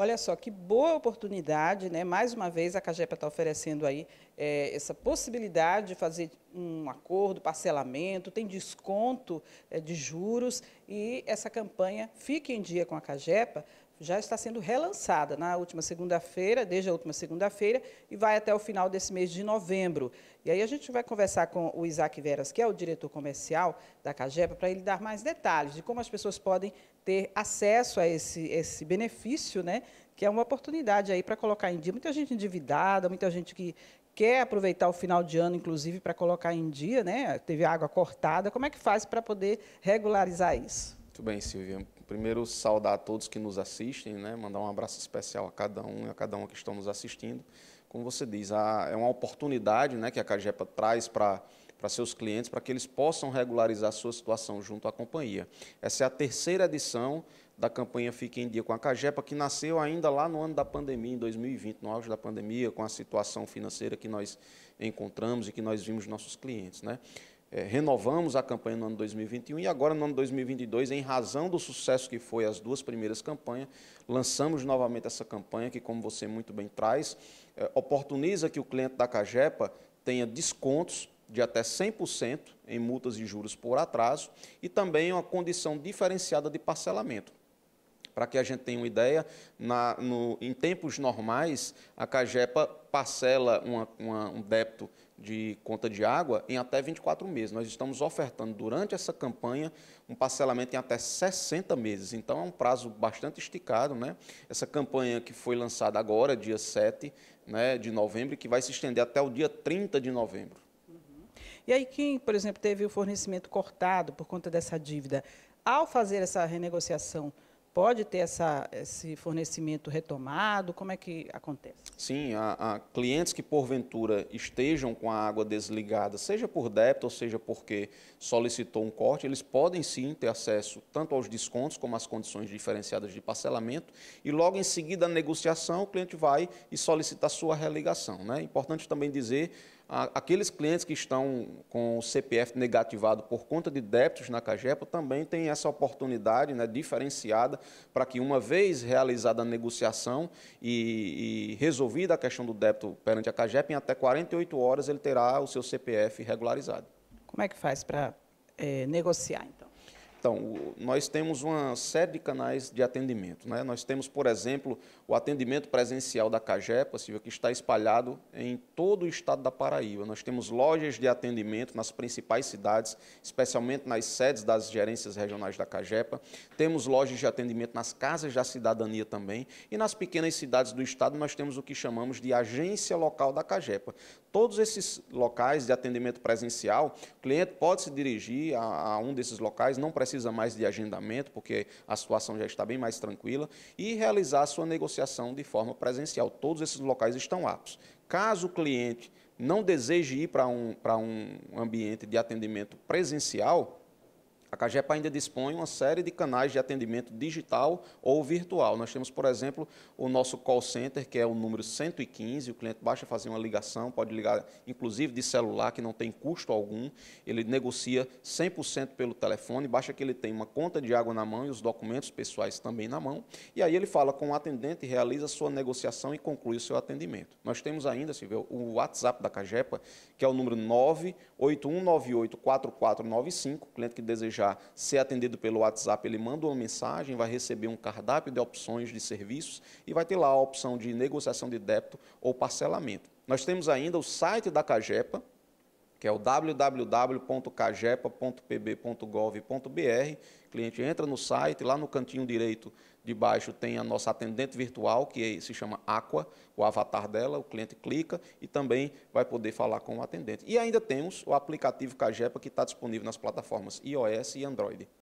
Olha só, que boa oportunidade, né? Mais uma vez a Cagepa está oferecendo aí é, essa possibilidade de fazer um acordo, parcelamento, tem desconto é, de juros e essa campanha Fique em Dia com a Cagepa já está sendo relançada na última segunda-feira, desde a última segunda-feira, e vai até o final desse mês de novembro. E aí a gente vai conversar com o Isaac Veras, que é o diretor comercial da Cagepa, para ele dar mais detalhes de como as pessoas podem ter acesso a esse, esse benefício, né? que é uma oportunidade aí para colocar em dia. Muita gente endividada, muita gente que quer aproveitar o final de ano, inclusive, para colocar em dia, né? teve água cortada. Como é que faz para poder regularizar isso? Muito bem, Silvia. Primeiro, saudar a todos que nos assistem, né? mandar um abraço especial a cada um e a cada uma que estão nos assistindo. Como você diz, a, é uma oportunidade né, que a CAGEPA traz para para seus clientes, para que eles possam regularizar sua situação junto à companhia. Essa é a terceira edição da campanha Fique em Dia com a Cagepa, que nasceu ainda lá no ano da pandemia, em 2020, no auge da pandemia, com a situação financeira que nós encontramos e que nós vimos nossos clientes. Né? é, renovamos a campanha no ano 2021 e agora no ano 2022, em razão do sucesso que foi as duas primeiras campanhas, lançamos novamente essa campanha que, como você muito bem traz, é, oportuniza que o cliente da Cajepa tenha descontos de até 100% em multas e juros por atraso e também uma condição diferenciada de parcelamento. Para que a gente tenha uma ideia, na, no, em tempos normais, a Cajepa parcela uma, uma, um débito de conta de água em até 24 meses. Nós estamos ofertando durante essa campanha um parcelamento em até 60 meses. Então é um prazo bastante esticado, né? Essa campanha que foi lançada agora, dia 7 né, de novembro, que vai se estender até o dia 30 de novembro. Uhum. E aí quem, por exemplo, teve o fornecimento cortado por conta dessa dívida, ao fazer essa renegociação, pode ter essa, esse fornecimento retomado? Como é que acontece? Sim, há, há, clientes que porventura estejam com a água desligada, seja por débito ou seja porque solicitou um corte, eles podem sim ter acesso tanto aos descontos como às condições diferenciadas de parcelamento e logo em seguida a negociação o cliente vai e solicita a sua religação. Né? Importante também dizer aqueles clientes que estão com o CPF negativado por conta de débitos na Cagepa também têm essa oportunidade né, diferenciada para que, uma vez realizada a negociação e, e, resolvida a questão do débito perante a Cagepa, em até 48 horas ele terá o seu CPF regularizado. Como é que faz para é, negociar, então? Então, nós temos uma série de canais de atendimento. Né? Nós temos, por exemplo, o atendimento presencial da possível que está espalhado em todo o estado da Paraíba. Nós temos lojas de atendimento nas principais cidades, especialmente nas sedes das gerências regionais da CAGEPA. Temos lojas de atendimento nas casas da cidadania também. E nas pequenas cidades do estado, nós temos o que chamamos de agência local da CAGEPA. Todos esses locais de atendimento presencial, o cliente pode se dirigir a, a um desses locais, não precisa precisa mais de agendamento, porque a situação já está bem mais tranquila, e realizar a sua negociação de forma presencial. Todos esses locais estão aptos. Caso o cliente não deseje ir para um, para um ambiente de atendimento presencial, a CAGEP ainda dispõe uma série de canais de atendimento digital ou virtual. Nós temos, por exemplo, o nosso call center, que é o número 115. O cliente baixa, fazer uma ligação, pode ligar inclusive de celular, que não tem custo algum. Ele negocia 100% pelo telefone, basta que ele tenha uma conta de água na mão e os documentos pessoais também na mão. E aí ele fala com o atendente, realiza a sua negociação e conclui o seu atendimento. Nós temos ainda, se vê, o WhatsApp da CAGEPA, que é o número 981984495. O cliente que deseja desejar ser atendido pelo WhatsApp, ele manda uma mensagem, vai receber um cardápio de opções de serviços e vai ter lá a opção de negociação de débito ou parcelamento. Nós temos ainda o site da CAGEPA, que é o www.cagepa.pb.gov.br. O cliente entra no site, lá no cantinho direito de baixo tem a nossa atendente virtual, que é, se chama Aqua, o avatar dela, o cliente clica e também vai poder falar com o atendente. E ainda temos o aplicativo Cagepa, que está disponível nas plataformas iOS e Android.